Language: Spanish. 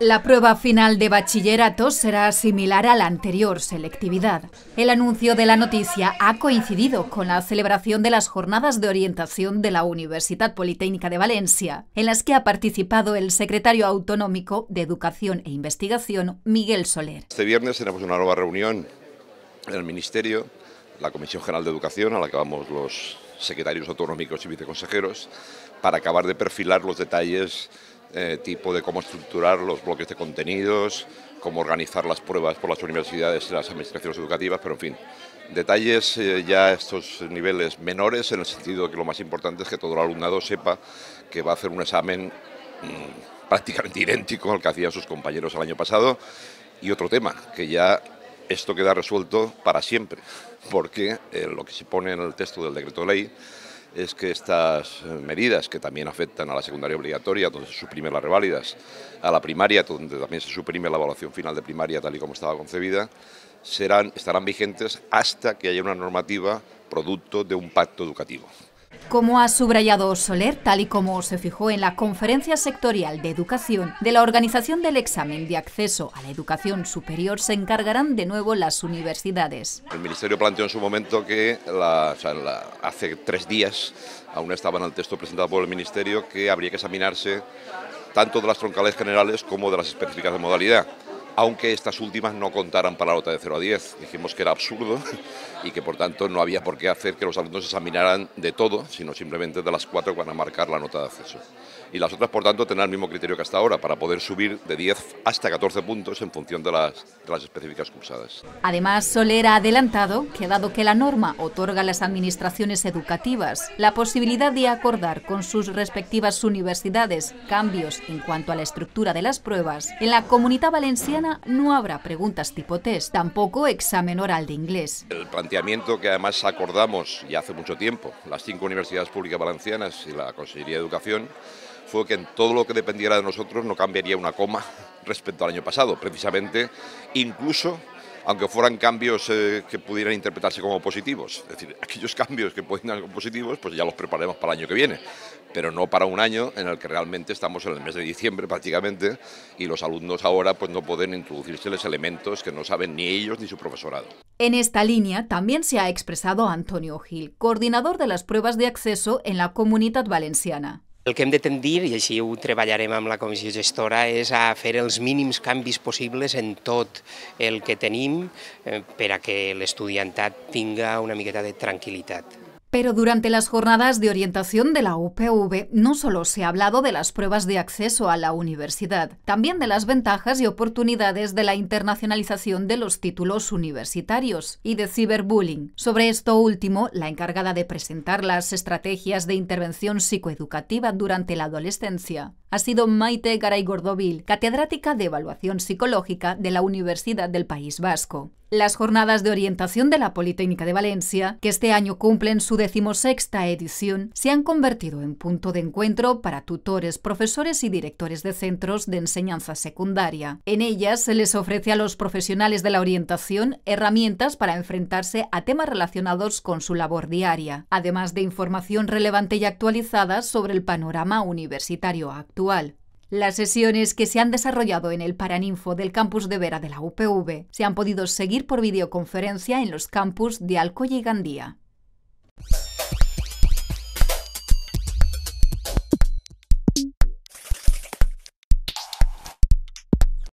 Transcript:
La prueba final de bachillerato será similar a la anterior selectividad. El anuncio de la noticia ha coincidido con la celebración de las jornadas de orientación de la Universidad Politécnica de Valencia, en las que ha participado el secretario autonómico de Educación e Investigación, Miguel Soler. Este viernes tenemos una nueva reunión en el Ministerio, la Comisión General de Educación, a la que vamos los secretarios autonómicos y viceconsejeros, para acabar de perfilar los detalles eh, tipo de cómo estructurar los bloques de contenidos, cómo organizar las pruebas por las universidades y las administraciones educativas, pero en fin, detalles eh, ya a estos niveles menores en el sentido de que lo más importante es que todo el alumnado sepa que va a hacer un examen mm, prácticamente idéntico al que hacían sus compañeros el año pasado y otro tema, que ya esto queda resuelto para siempre, porque eh, lo que se pone en el texto del decreto ley es que estas medidas, que también afectan a la secundaria obligatoria, donde se suprimen las reválidas, a la primaria, donde también se suprime la evaluación final de primaria tal y como estaba concebida, estarán vigentes hasta que haya una normativa producto de un pacto educativo. Como ha subrayado Soler, tal y como se fijó en la conferencia sectorial de educación, de la organización del examen de acceso a la educación superior se encargarán de nuevo las universidades. El Ministerio planteó en su momento que hace tres días, aún estaba en el texto presentado por el Ministerio, que habría que examinarse tanto de las troncales generales como de las específicas de modalidad aunque estas últimas no contaran para la nota de 0 a 10. Dijimos que era absurdo y que por tanto no había por qué hacer que los alumnos examinaran de todo, sino simplemente de las cuatro que van a marcar la nota de acceso. Y las otras, por tanto, tendrán el mismo criterio que hasta ahora para poder subir de 10 hasta 14 puntos en función de las, de las específicas cursadas. Además, Solera ha adelantado que dado que la norma otorga a las administraciones educativas la posibilidad de acordar con sus respectivas universidades cambios en cuanto a la estructura de las pruebas, en la comunidad valenciana no habrá preguntas tipo test, tampoco examen oral de inglés. El planteamiento que además acordamos ya hace mucho tiempo, las cinco universidades públicas valencianas y la Consejería de Educación, fue que en todo lo que dependiera de nosotros no cambiaría una coma respecto al año pasado, precisamente incluso aunque fueran cambios eh, que pudieran interpretarse como positivos. Es decir, aquellos cambios que pueden ser positivos, pues ya los preparemos para el año que viene, pero no para un año en el que realmente estamos en el mes de diciembre prácticamente y los alumnos ahora pues no pueden los elementos que no saben ni ellos ni su profesorado. En esta línea también se ha expresado Antonio Gil, coordinador de las pruebas de acceso en la Comunidad Valenciana. El que hem de tendir, i així ho treballarem amb la comissió gestora, és a fer els mínims canvis possibles en tot el que tenim eh, per a que l'estudiantat tinga una miqueta de tranquil·litat. Pero durante las jornadas de orientación de la UPV no solo se ha hablado de las pruebas de acceso a la universidad, también de las ventajas y oportunidades de la internacionalización de los títulos universitarios y de ciberbullying. Sobre esto último, la encargada de presentar las estrategias de intervención psicoeducativa durante la adolescencia, ha sido Maite Garay Gordovil, catedrática de Evaluación Psicológica de la Universidad del País Vasco. Las jornadas de orientación de la Politécnica de Valencia, que este año cumplen su decimosexta edición, se han convertido en punto de encuentro para tutores, profesores y directores de centros de enseñanza secundaria. En ellas se les ofrece a los profesionales de la orientación herramientas para enfrentarse a temas relacionados con su labor diaria, además de información relevante y actualizada sobre el panorama universitario actual. Las sesiones que se han desarrollado en el Paraninfo del campus de Vera de la UPV se han podido seguir por videoconferencia en los campus de Alcoy y Gandía.